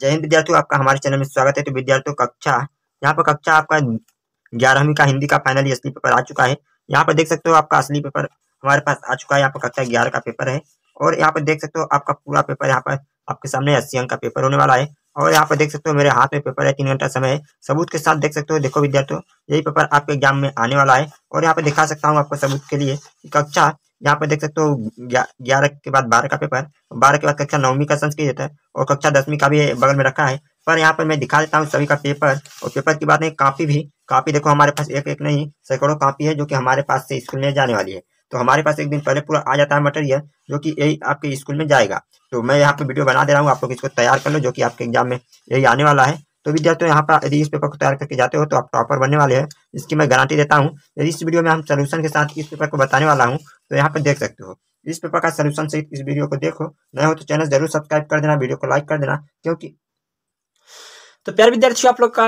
जय हिंद विद्यार्थियों आपका हमारे चैनल में स्वागत है तो विद्यार्थियों कक्षा यहाँ पर कक्षा आपका ग्यारहवीं का हिंदी का फाइनल असली पेपर आ चुका है यहाँ पर देख सकते हो आपका असली पेपर हमारे पास आ चुका है यहाँ पर कक्षा ग्यारह का पेपर है और यहाँ पर देख सकते हो आपका पूरा पेपर यहाँ पर आपके सामने अस्सी अंक का पेपर होने वाला है और यहाँ पर देख सकते हो मेरे हाथ में पेपर है तीन घंटा समय है सबूत के साथ देख सकते हो देखो विद्यार्थियों यही पेपर आपके एग्जाम में आने वाला है और यहाँ पर दिखा सकता हूँ आपको सबूत के लिए कक्षा यहाँ पर देख सकते हो ग्यारह के बाद बारह का पेपर बारह के बाद कक्षा नौवीं का संस्कृत है और कक्षा दसवीं का भी बगल में रखा है पर यहाँ पर मैं दिखा देता हूँ सभी का पेपर और पेपर की बात नहीं कापी भी कापी देखो हमारे पास एक एक नहीं सैकड़ों कापी है जो कि हमारे पास से स्कूल में जाने वाली है तो हमारे पास एक दिन पहले पूरा आ जाता है मटेरियल जो कि यही आपके स्कूल में जाएगा तो मैं यहाँ पे वीडियो बना दे रहा हूँ आप लोग इसको तैयार कर लो जो कि आपके एग्जाम में यही आने वाला है तो विद्यार्थियों यहाँ पर यदि इस पेपर को तैयार करके जाते हो तो आप टॉपर बनने वाले हैं इसकी मैं गारंटी देता हूँ यदि इस वीडियो में हम सोल्यूशन के साथ इस पेपर को बताने वाला हूँ तो यहाँ पर देख सकते हो इस पेपर का सोल्यूशन से इस वीडियो को देखो नए हो तो चैनल जरूर सब्सक्राइब कर देना वीडियो को लाइक कर देना क्योंकि तो प्यार विद्यार्थियों आप लोग का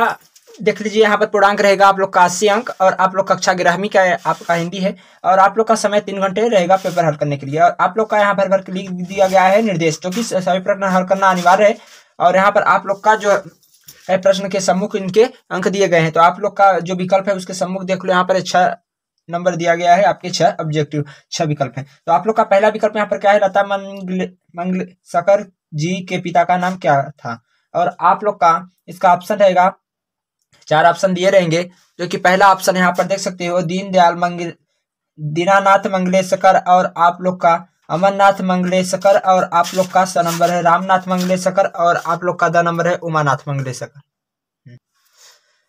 देख लीजिए यहाँ पर पूर्णांक रहेगा आप लोग का अस्सी अंक और आप लोग कक्षा ग्रहमी का आपका हिंदी है और आप लोग का समय तीन घंटे रहेगा पेपर हल करने के लिए और आप लोग का यहाँ पर भर लिख दिया गया है निर्देश जो कि सभी प्रश्न हल करना अनिवार्य है और यहाँ पर आप लोग का जो है प्रश्न के सम्मुख इनके अंक दिए गए हैं तो आप लोग का जो विकल्प है उसके सम्मुख देख लो यहाँ पर छह नंबर दिया गया है आपके छह ऑब्जेक्टिव छह विकल्प है तो आप लोग का पहला विकल्प यहाँ पर क्या है लता मंगल मंगल सकर जी के पिता का नाम क्या था और आप लोग का इसका ऑप्शन रहेगा चार ऑप्शन दिए रहेंगे जो कि पहला ऑप्शन यहाँ पर देख सकते हो दीनदयाल मंग दीनानाथ मंगलेशकर और आप लोग का अमरनाथ मंगलेशकर और आप लोग का स नंबर है रामनाथ मंगलेशकर और आप लोग का द नंबर है उमानाथ मंगलेशकर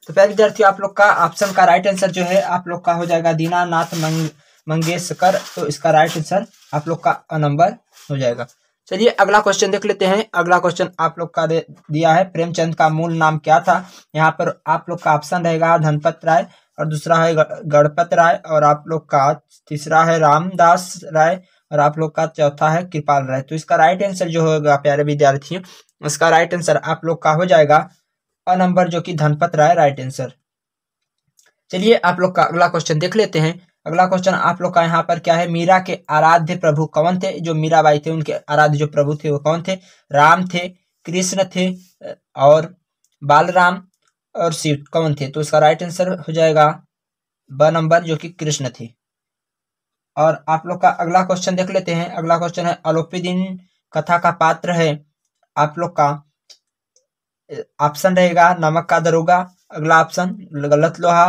तो प्यारे विद्यार्थी आप लोग का ऑप्शन का राइट आंसर जो है आप लोग का हो जाएगा दीनानाथ मंग मंगेशकर तो इसका राइट आंसर आप लोग का नंबर हो जाएगा चलिए अगला क्वेश्चन देख लेते हैं अगला क्वेश्चन आप लोग का दिया है प्रेमचंद का मूल नाम क्या था यहाँ पर आप लोग का ऑप्शन रहेगा धनपत राय और दूसरा है गणपत राय और आप लोग का तीसरा है रामदास राय और आप लोग का चौथा है कृपाल राय तो इसका राइट आंसर जो होगा प्यारे विद्यार्थी उसका राइट आंसर आप लोग का हो जाएगा अ नंबर जो कि धनपत राय राइट आंसर चलिए आप लोग का अगला क्वेश्चन देख लेते हैं अगला क्वेश्चन आप लोग का यहाँ पर क्या है मीरा के आराध्य प्रभु कौन थे जो मीराबाई थे उनके आराध्य जो प्रभु थे वो कौन थे राम थे कृष्ण थे और बालराम और शिव कौन थे तो इसका राइट आंसर हो जाएगा ब नंबर जो कि कृष्ण थे और आप लोग का अगला क्वेश्चन देख लेते हैं अगला क्वेश्चन है अलोपीदीन कथा का पात्र है आप लोग का ऑप्शन रहेगा नमक का दरोगा अगला ऑप्शन गलत लोहा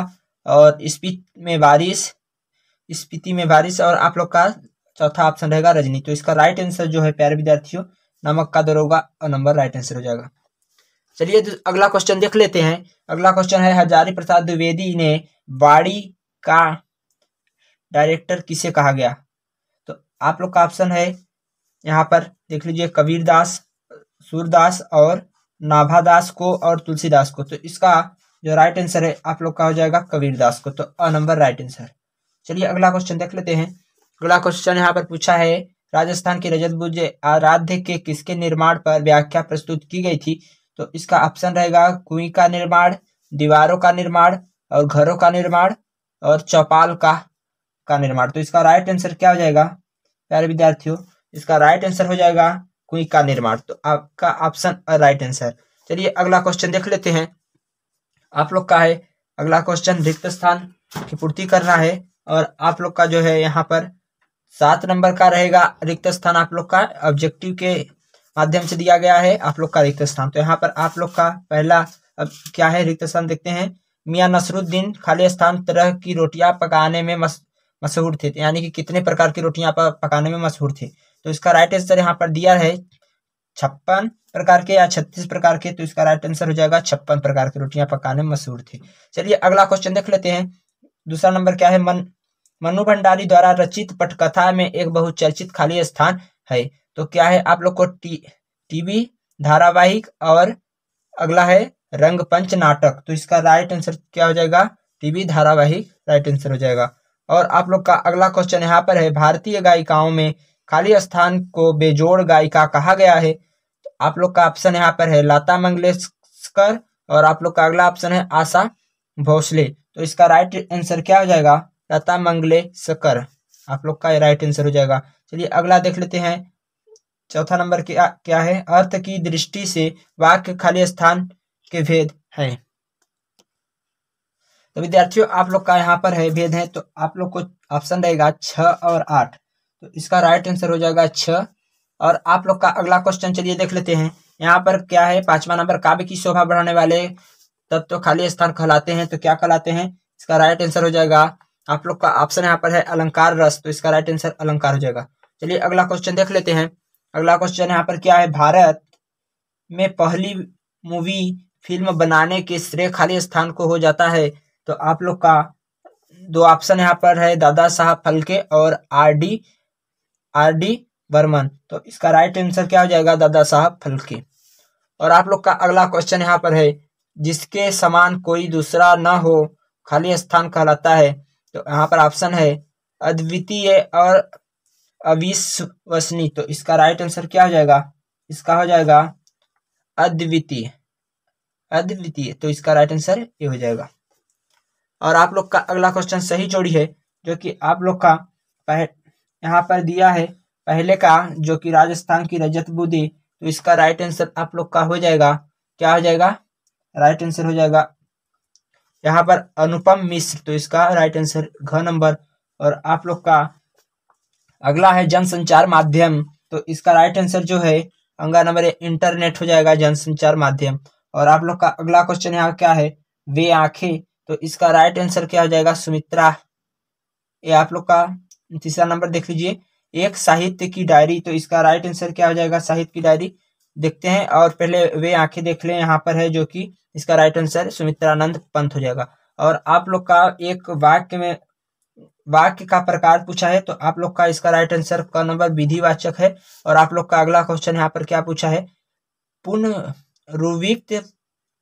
और स्पीच में बारिश स्पीति में बारिश और आप लोग का चौथा ऑप्शन रहेगा रजनी तो इसका राइट आंसर जो है प्यारे विद्यार्थियों नमक का दरोगा नंबर राइट आंसर हो जाएगा चलिए तो अगला क्वेश्चन देख लेते हैं अगला क्वेश्चन है हजारी प्रसाद द्विवेदी ने बाड़ी का डायरेक्टर किसे कहा गया तो आप लोग का ऑप्शन है यहाँ पर देख लीजिए कबीर दास सूरदास और नाभादास को और तुलसीदास को तो इसका जो राइट आंसर है आप लोग का हो जाएगा कबीर दास को तो अ नंबर राइट आंसर चलिए अगला क्वेश्चन देख लेते हैं अगला क्वेश्चन यहाँ पर पूछा है राजस्थान के रजत बुज आराध्य के किसके निर्माण पर व्याख्या प्रस्तुत की गई थी तो इसका ऑप्शन रहेगा कुएं का निर्माण दीवारों का निर्माण और घरों का निर्माण और चौपाल का का निर्माण तो इसका राइट आंसर क्या हो जाएगा प्यारे विद्यार्थियों इसका राइट आंसर हो जाएगा कुएं का निर्माण तो आपका ऑप्शन राइट आंसर चलिए अगला क्वेश्चन देख लेते हैं आप लोग का है अगला क्वेश्चन रिक्त स्थान की पूर्ति करना है और आप लोग का जो है यहाँ पर सात नंबर का रहेगा रिक्त स्थान आप लोग का ऑब्जेक्टिव के माध्यम से दिया गया है आप लोग का रिक्त स्थान तो यहाँ पर आप लोग का पहला अब क्या है रिक्त स्थान देखते हैं मियाँ नसरुद्दीन खाली स्थान तरह की रोटियां पकाने में मशहूर थे यानी कि कितने प्रकार की रोटियां पकाने में मशहूर थे तो इसका राइट आंसर यहाँ पर दिया है छप्पन प्रकार के या छत्तीस प्रकार के तो इसका राइट आंसर हो जाएगा छप्पन प्रकार की रोटियां पकाने में मशहूर थे चलिए अगला क्वेश्चन देख लेते हैं दूसरा नंबर क्या है मन मनु भंडारी द्वारा रचित पटकथा में एक बहुचर्चित खाली स्थान है तो क्या है आप लोग को टी टीवी धारावाहिक और अगला है रंगपंच नाटक तो इसका राइट आंसर क्या हो जाएगा टीवी धारावाहिक राइट आंसर हो जाएगा और आप लोग का अगला क्वेश्चन यहाँ पर है भारतीय गायिकाओं में खाली स्थान को बेजोड़ गायिका कहा गया है तो आप लोग का ऑप्शन यहाँ पर है लता मंगलेशकर और आप लोग का अगला ऑप्शन है आशा भोसले तो इसका राइट आंसर क्या हो जाएगा लता मंगले सकर आप लोग का राइट आंसर हो जाएगा चलिए अगला देख लेते हैं चौथा नंबर क्या क्या है अर्थ की दृष्टि से वाक्य खाली स्थान के भेद है तो विद्यार्थियों आप लोग का यहाँ पर है भेद है तो आप लोग को ऑप्शन रहेगा छ और आठ तो इसका राइट आंसर हो जाएगा छ और आप लोग का अगला क्वेश्चन चलिए देख लेते हैं यहाँ पर क्या है पांचवा नंबर काव्य की शोभा बढ़ाने वाले तब तो खाली स्थान कहलाते हैं तो क्या कहलाते हैं इसका राइट आंसर हो जाएगा आप लोग का ऑप्शन यहाँ पर है अलंकार रस तो इसका राइट आंसर अलंकार हो जाएगा चलिए अगला क्वेश्चन देख लेते हैं अगला क्वेश्चन यहाँ पर क्या है भारत में पहली मूवी फिल्म बनाने के श्रेय खाली स्थान को हो जाता है तो आप लोग का दो ऑप्शन यहाँ पर है दादा साहब फलके और R D R D Burman तो इसका राइट आंसर क्या हो जाएगा दादा साहब फलके और आप लोग का अगला क्वेश्चन यहाँ पर है जिसके समान कोई दूसरा न हो खाली स्थान कहलाता है तो यहाँ पर ऑप्शन है अद्वितीय और अविश्वसनीय तो इसका राइट आंसर क्या हो जाएगा इसका हो जाएगा अद्वितीय अद्वितीय तो इसका राइट आंसर ये हो जाएगा और आप लोग का अगला क्वेश्चन सही जोड़ी है जो कि आप लोग का पह, यहाँ पर दिया है पहले का जो कि राजस्थान की रजत बुद्धि तो इसका राइट आंसर आप लोग का हो जाएगा क्या हो जाएगा राइट आंसर हो जाएगा यहाँ पर अनुपम मिश्र तो इसका राइट आंसर घ नंबर और आप लोग का अगला है जनसंचार माध्यम तो इसका राइट आंसर जो है अंगा नंबर इंटरनेट हो जाएगा जनसंचार माध्यम और आप लोग का अगला क्वेश्चन यहाँ क्या है वे आंखें तो इसका राइट आंसर क्या हो जाएगा सुमित्रा ये आप लोग का तीसरा नंबर देख लीजिए एक साहित्य की डायरी तो इसका राइट आंसर क्या हो जाएगा साहित्य की डायरी देखते हैं और पहले वे आंखें देख लें यहाँ पर है जो कि इसका राइट आंसर सुमित्रानंद पंत हो जाएगा और आप लोग का एक वाक्य में वाक्य का प्रकार पूछा है तो आप लोग का इसका राइट आंसर का नंबर विधिवाचक है और आप लोग का अगला क्वेश्चन यहाँ पर क्या पूछा है पूर्ण रूविक्त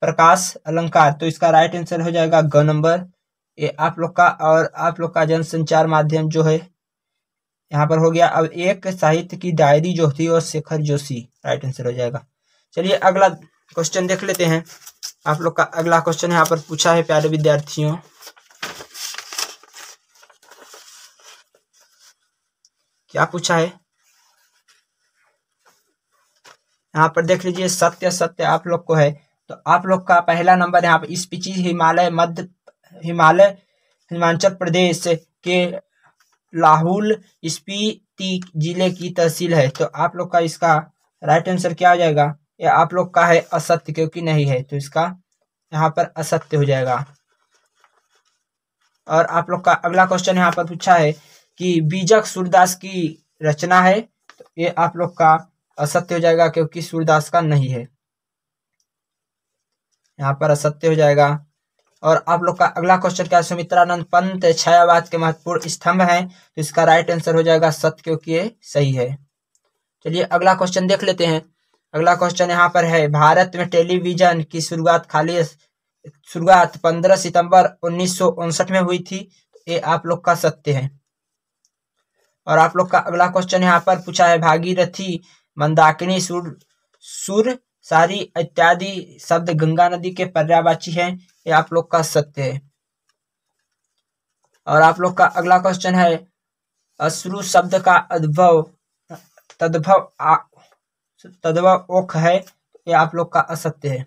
प्रकाश अलंकार तो इसका राइट आंसर हो जाएगा ग नंबर ये आप लोग का और आप लोग का जनसंचार माध्यम जो है यहाँ पर हो गया अब एक साहित्य की डायरी जो थी वो शेखर जोशी राइट आंसर हो जाएगा चलिए अगला क्वेश्चन देख लेते हैं आप लोग का अगला क्वेश्चन यहाँ पर पूछा है प्यारे विद्यार्थियों क्या पूछा है यहाँ पर देख लीजिए सत्य सत्य आप लोग को है तो आप लोग का पहला नंबर यहाँ पर इस पीछे हिमालय मध्य हिमालय हिमाचल प्रदेश के लाहुल स्पीति जिले की तहसील है तो आप लोग का इसका राइट आंसर क्या हो जाएगा ये आप लोग का है असत्य क्योंकि नहीं है तो इसका यहाँ पर असत्य हो जाएगा और आप लोग का अगला क्वेश्चन यहाँ पर पूछा है कि बीजक सूरदास की रचना है तो ये आप लोग का असत्य हो जाएगा क्योंकि सूरदास का नहीं है यहाँ पर असत्य हो जाएगा और आप लोग का अगला क्वेश्चन क्या सुमित्रानंद पंत छायावाद के महत्वपूर्ण स्तंभ हैं तो इसका राइट आंसर हो जाएगा सत्य क्योंकि सही है चलिए अगला क्वेश्चन देख लेते हैं अगला क्वेश्चन यहाँ पर है भारत में टेलीविजन की शुरुआत खाली शुरुआत 15 सितंबर उन्नीस में हुई थी ये आप लोग का सत्य है और आप लोग का अगला क्वेश्चन यहाँ पर पूछा है भागीरथी मंदाकिनी सुर सुर सारी इत्यादि शब्द गंगा नदी के पर्यावाची हैं ये आप लोग का सत्य है और आप लोग का अगला क्वेश्चन है अश्रु शब्द का अद्भव तद्भव तद्भव ओख है ये आप लोग का असत्य है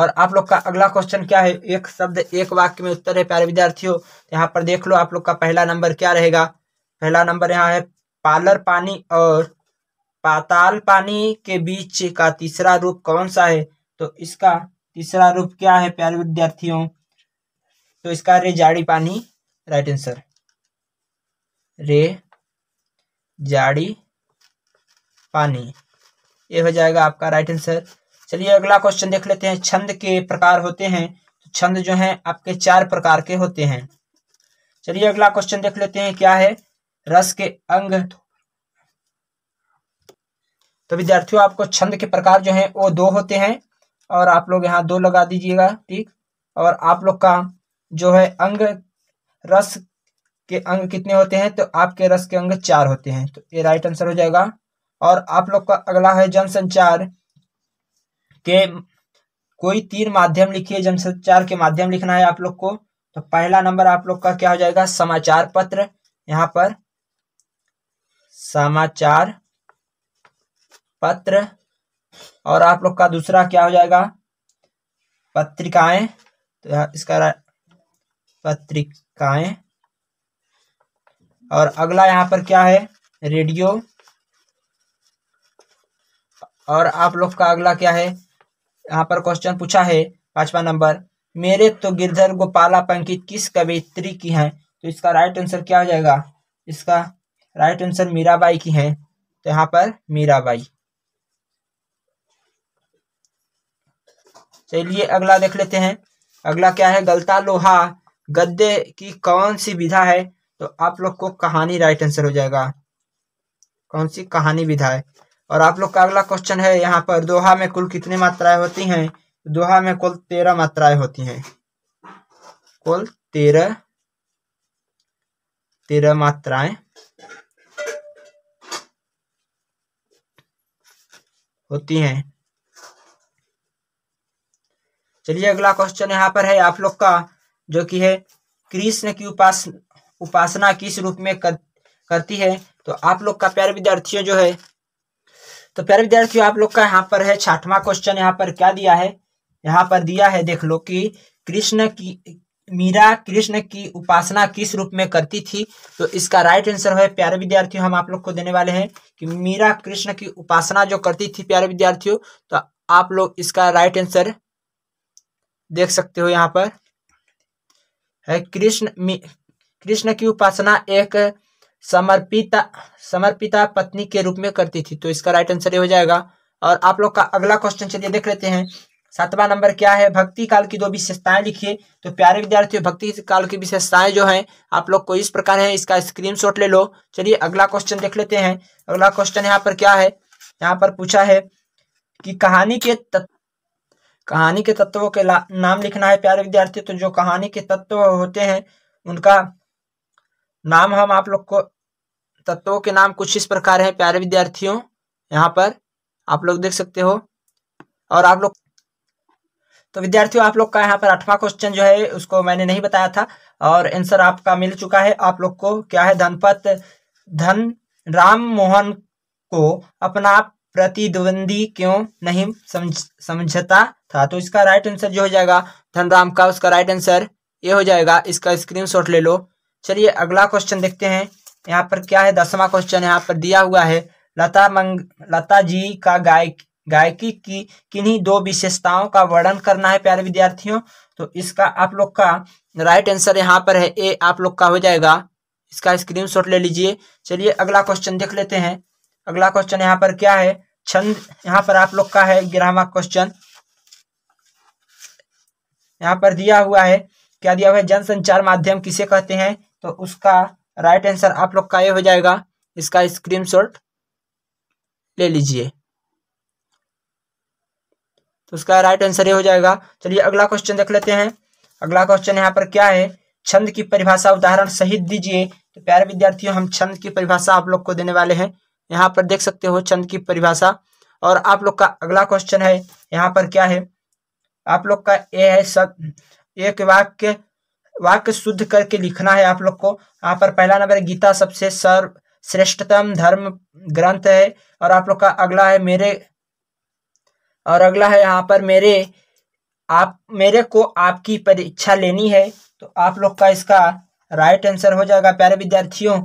और आप लोग का अगला क्वेश्चन क्या है एक शब्द एक वाक्य में उत्तर है प्यारे विद्यार्थियों यहाँ पर देख लो आप लोग का पहला नंबर क्या रहेगा पहला नंबर यहाँ है पालर पानी और पाताल पानी के बीच का तीसरा रूप कौन सा है तो इसका तीसरा रूप क्या है प्यारे विद्यार्थियों तो इसका रे जाड़ी पानी राइट आंसर रे जाड़ी पानी ये हो जाएगा आपका राइट आंसर चलिए अगला क्वेश्चन देख लेते हैं छंद के प्रकार होते हैं तो छंद जो है आपके चार प्रकार के होते हैं चलिए अगला क्वेश्चन देख लेते हैं क्या है रस के अंग तो विद्यार्थियों आपको छंद के प्रकार जो है वो दो होते हैं और आप लोग यहाँ दो लगा दीजिएगा ठीक और आप लोग का जो है अंग रस के अंग कितने होते हैं तो आपके रस के अंग चार होते हैं तो ये राइट आंसर हो जाएगा और आप लोग का अगला है जनसंचार के कोई तीन माध्यम लिखिए जनसंचार के माध्यम लिखना है आप लोग को तो पहला नंबर आप लोग का क्या हो जाएगा समाचार पत्र यहाँ पर समाचार पत्र और आप लोग का दूसरा क्या हो जाएगा पत्रिकाएं तो इसका पत्रिकाएं और अगला यहाँ पर क्या है रेडियो और आप लोग का अगला क्या है यहां पर क्वेश्चन पूछा है पांचवा नंबर मेरे तो गिरधर गोपाला पंकित किस कवित्री की हैं तो इसका राइट आंसर क्या हो जाएगा इसका राइट आंसर मीराबाई की है तो यहाँ पर मीराबाई चलिए अगला देख लेते हैं अगला क्या है गलता लोहा गद्दे की कौन सी विधा है तो आप लोग को कहानी राइट आंसर हो जाएगा कौन सी कहानी विधा है और आप लोग का अगला क्वेश्चन है यहाँ पर दोहा में कुल कितनी मात्राएं होती हैं दोहा में कुल तेरह मात्राएं होती हैं कुल तेरह तेरह मात्राएं होती हैं चलिए अगला क्वेश्चन यहाँ पर है आप लोग का जो कि है कृष्ण की उपास उपासना किस रूप में कर, करती है तो आप लोग का प्यारे विद्यार्थियों जो है तो प्यारे विद्यार्थियों आप लोग का यहाँ पर है छठवा क्वेश्चन यहाँ पर क्या दिया है यहाँ पर दिया है देख लो कि कृष्ण की मीरा कृष्ण की उपासना किस रूप में करती थी तो इसका राइट आंसर है प्यारे विद्यार्थियों हम आप लोग को देने वाले हैं कि मीरा कृष्ण की उपासना जो करती थी प्यारे विद्यार्थियों तो आप लोग इसका राइट आंसर देख सकते हो यहाँ पर है कृष्ण कृष्ण की उपासना एक समर्पिता समर्पिता पत्नी के रूप में करती थी तो इसका राइट आंसर ये हो जाएगा और आप लोग का अगला क्वेश्चन चलिए देख लेते हैं सातवां नंबर क्या है भक्ति काल की दो विशेषताएं लिखिए तो प्यारे विद्यार्थियों भक्ति काल की विशेषताएं जो हैं आप लोग को इस प्रकार है इसका स्क्रीनशॉट ले लो चलिए अगला क्वेश्चन देख लेते हैं अगला क्वेश्चन यहाँ पर क्या है यहाँ पर पूछा है कि कहानी के कहानी के तत्वों के नाम लिखना है प्यारे विद्यार्थी तो जो कहानी के तत्व होते हैं उनका नाम हम आप लोग को तत्वों के नाम कुछ इस प्रकार है प्यारे विद्यार्थियों यहाँ पर आप लोग देख सकते हो और आप लोग तो विद्यार्थियों आप लोग का यहाँ पर अठवा क्वेश्चन जो है उसको मैंने नहीं बताया था और आंसर आपका मिल चुका है आप लोग को क्या है धनपत धन राम मोहन को अपना प्रतिद्वंदी क्यों नहीं समझ समझता था तो इसका राइट आंसर जो हो जाएगा धनराम का उसका राइट आंसर ये हो जाएगा इसका स्क्रीनशॉट ले लो चलिए अगला क्वेश्चन देखते हैं यहाँ पर क्या है दसवां क्वेश्चन यहाँ पर दिया हुआ है लता मंग लता जी का गायक गायकी की किन्हीं दो विशेषताओं का वर्णन करना है प्यारे विद्यार्थियों तो इसका आप लोग का राइट आंसर यहाँ पर है ए आप लोग का हो जाएगा इसका स्क्रीनशॉट ले लीजिए चलिए अगला क्वेश्चन देख लेते हैं अगला क्वेश्चन यहाँ पर क्या है छंद यहाँ पर आप लोग का है ग्यारहवा क्वेश्चन यहाँ पर दिया हुआ है क्या दिया हुआ है जनसंचार माध्यम किसे कहते हैं तो उसका राइट आंसर आप लोग का ये हो जाएगा इसका शॉट ले लीजिए तो उसका राइट आंसर ये हो जाएगा चलिए अगला क्वेश्चन देख लेते हैं अगला क्वेश्चन यहाँ पर क्या है छंद की परिभाषा उदाहरण सहित दीजिए तो प्यारे विद्यार्थियों हम छंद की परिभाषा आप लोग को देने वाले हैं यहाँ पर देख सकते हो छंद की परिभाषा और आप लोग का अगला क्वेश्चन है यहाँ पर क्या है आप लोग का ए है सब एक वाक्य वाक्य शुद्ध करके लिखना है आप लोग को यहाँ पर पहला नंबर गीता सबसे सर्व श्रेष्ठतम धर्म ग्रंथ है और आप लोग का अगला है मेरे और अगला है यहाँ पर मेरे आप मेरे को आपकी परीक्षा लेनी है तो आप लोग का इसका राइट आंसर हो जाएगा प्यारे विद्यार्थियों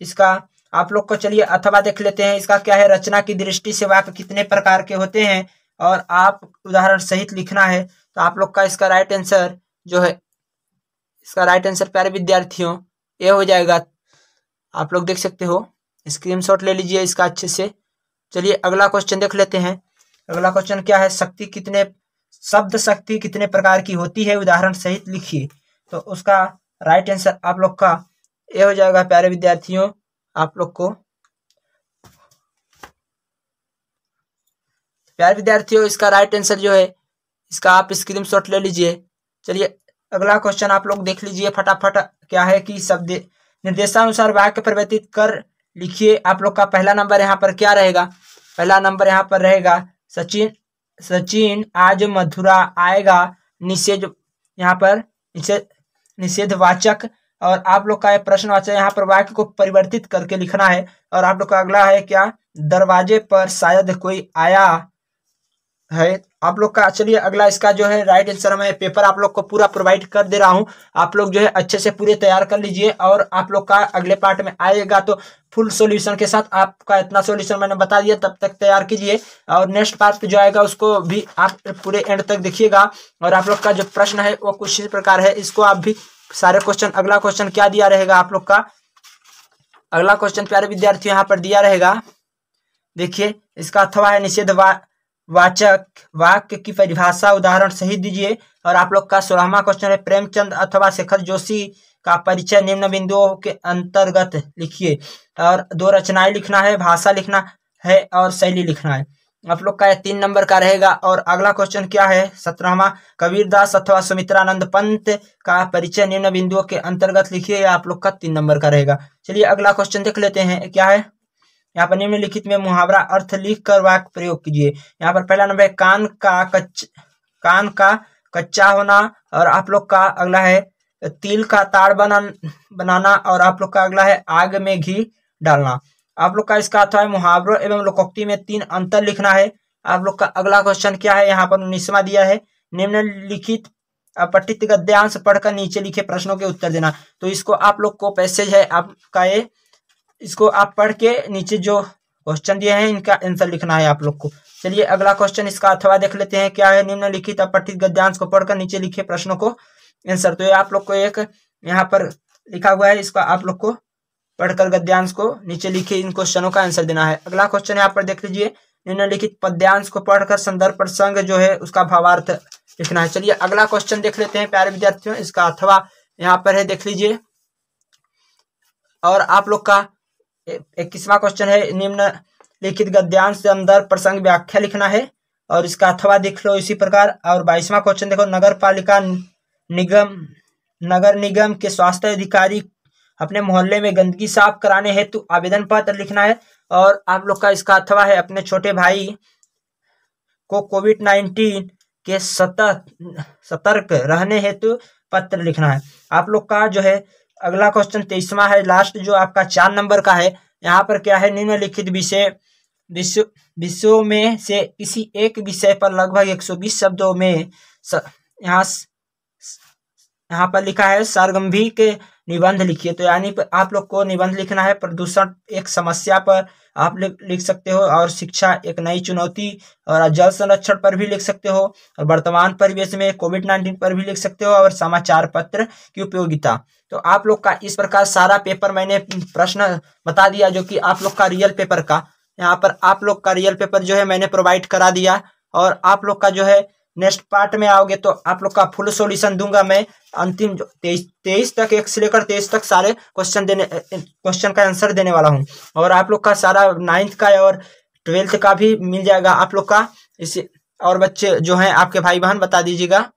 इसका आप लोग को चलिए अथवा देख लेते हैं इसका क्या है रचना की दृष्टि से वाक्य कितने प्रकार के होते हैं और आप उदाहरण सहित लिखना है तो आप लोग का इसका राइट आंसर जो है इसका राइट आंसर प्यारे विद्यार्थियों ये हो जाएगा आप लोग देख सकते हो शॉट ले लीजिए इसका अच्छे से चलिए अगला क्वेश्चन देख लेते हैं अगला क्वेश्चन क्या है शक्ति कितने शब्द शक्ति कितने प्रकार की होती है उदाहरण सहित लिखिए तो उसका राइट आंसर आप लोग का ये हो जाएगा प्यारे विद्यार्थियों आप लोग को प्यार विद्यार्थियों इसका राइट आंसर जो है इसका आप स्क्रीन शॉट ले लीजिए चलिए अगला क्वेश्चन आप लोग देख लीजिए फटाफट क्या है कि शब्द निर्देशानुसार वाक्य परिवर्तित कर लिखिए आप लोग का पहला नंबर यहाँ पर क्या रहेगा पहला नंबर यहाँ पर रहेगा सचिन सचिन आज मधुरा आएगा निषेध यहाँ पर निषेध निषेधवाचक और आप लोग का प्रश्न वाचक यहाँ पर वाक्य को परिवर्तित करके लिखना है और आप लोग का अगला है क्या दरवाजे पर शायद कोई आया है आप लोग का चलिए अगला इसका जो है राइट आंसर मैं पेपर आप लोग को पूरा प्रोवाइड कर दे रहा हूँ आप लोग जो है अच्छे से पूरे तैयार कर लीजिए और आप लोग का अगले पार्ट में आएगा तो फुल सॉल्यूशन के साथ आपका इतना सॉल्यूशन मैंने बता दिया तब तक तैयार कीजिए और नेक्स्ट पार्ट जो आएगा उसको भी आप पूरे एंड तक देखिएगा और आप लोग का जो प्रश्न है वो कुछ इस प्रकार है इसको आप भी सारे क्वेश्चन अगला क्वेश्चन क्या दिया रहेगा आप लोग का अगला क्वेश्चन प्यारे विद्यार्थी यहाँ पर दिया रहेगा देखिए इसका अथवा है निषेध वा, वाचक वाक्य की परिभाषा उदाहरण सही दीजिए और आप लोग का सोलहवा क्वेश्चन है प्रेमचंद अथवा शेखर जोशी का परिचय निम्न बिंदुओं के अंतर्गत लिखिए और दो रचनाएं लिखना है भाषा लिखना है और शैली लिखना है आप लोग का तीन नंबर का रहेगा और अगला क्वेश्चन क्या है सत्रहवा कबीरदास अथवा सुमित्रानंद पंत का परिचय निम्न बिंदुओं के अंतर्गत लिखिए या आप लोग का तीन नंबर का रहेगा चलिए अगला क्वेश्चन देख लेते हैं क्या है यहाँ पर निम्नलिखित में मुहावरा अर्थ लिख कर वाक्य प्रयोग कीजिए यहाँ पर पहला नंबर है कान का कच्च कान का कच्चा होना और आप लोग का अगला है तिल का ताड़ बना बनाना और आप लोग का अगला है आग में घी डालना आप लोग का इसका अथवा है मुहावरों एवं लोकोक्ति में तीन अंतर लिखना है आप लोग का अगला क्वेश्चन क्या है यहाँ पर उन्नीसवा दिया है निम्नलिखित पठित गद्यांश पढ़कर नीचे लिखे प्रश्नों के उत्तर देना तो इसको आप लोग को पैसेज है आपका ये इसको आप पढ़ के नीचे जो क्वेश्चन दिए हैं इनका आंसर लिखना है आप लोग को चलिए अगला क्वेश्चन इसका अथवा देख लेते हैं क्या है निम्नलिखित अपठित गद्यांश को पढ़कर नीचे लिखे प्रश्नों को आंसर तो ये आप लोग को एक यहाँ पर लिखा हुआ है इसका आप लोग को पढ़कर गद्यांश को नीचे लिखे इन क्वेश्चनों का आंसर देना है अगला क्वेश्चन यहाँ पर देख लीजिए निम्नलिखित पद्यांश को पढ़कर संदर्भ प्रसंग जो है उसका भावार्थ लिखना है चलिए अगला क्वेश्चन देख लेते हैं प्यारे विद्यार्थियों इसका अथवा यहाँ पर है देख लीजिए और आप लोग का इक्कीसवा क्वेश्चन है निम्न लिखित गद्यांश संदर्भ प्रसंग व्याख्या लिखना है और इसका अथवा देख लो इसी प्रकार और बाईसवा क्वेश्चन देखो नगर पालिका निगम नगर निगम के स्वास्थ्य अधिकारी अपने मोहल्ले में गंदगी साफ कराने हेतु आवेदन पत्र लिखना है और आप लोग का इसका अथवा है अपने छोटे भाई को कोविड नाइन्टीन के सतर्क सतर्क रहने हेतु पत्र लिखना है आप लोग का जो है अगला क्वेश्चन तेईसवा है लास्ट जो आपका चार नंबर का है यहाँ पर क्या है निम्नलिखित विषय विश्व विषयों में से किसी एक विषय पर लगभग 120 शब्दों में यहाँ यहाँ पर लिखा है सारगंभी के निबंध लिखिए तो यानी आप लोग को निबंध लिखना है प्रदूषण एक समस्या पर आप लिख सकते हो और शिक्षा एक नई चुनौती और जल संरक्षण पर भी लिख सकते हो और वर्तमान परिवेश में कोविड नाइन्टीन पर भी लिख सकते हो और समाचार पत्र की उपयोगिता तो आप लोग का इस प्रकार सारा पेपर मैंने प्रश्न बता दिया जो कि आप लोग का रियल पेपर का यहाँ पर आप लोग का रियल पेपर जो है मैंने प्रोवाइड करा दिया और आप लोग का जो है नेक्स्ट पार्ट में आओगे तो आप लोग का फुल सॉल्यूशन दूंगा मैं अंतिम तेईस तेईस तक एक से लेकर तेईस तक सारे क्वेश्चन देने क्वेश्चन का आंसर देने वाला हूँ और आप लोग का सारा नाइन्थ का और ट्वेल्थ का भी मिल जाएगा आप लोग का इसी और बच्चे जो हैं आपके भाई बहन बता दीजिएगा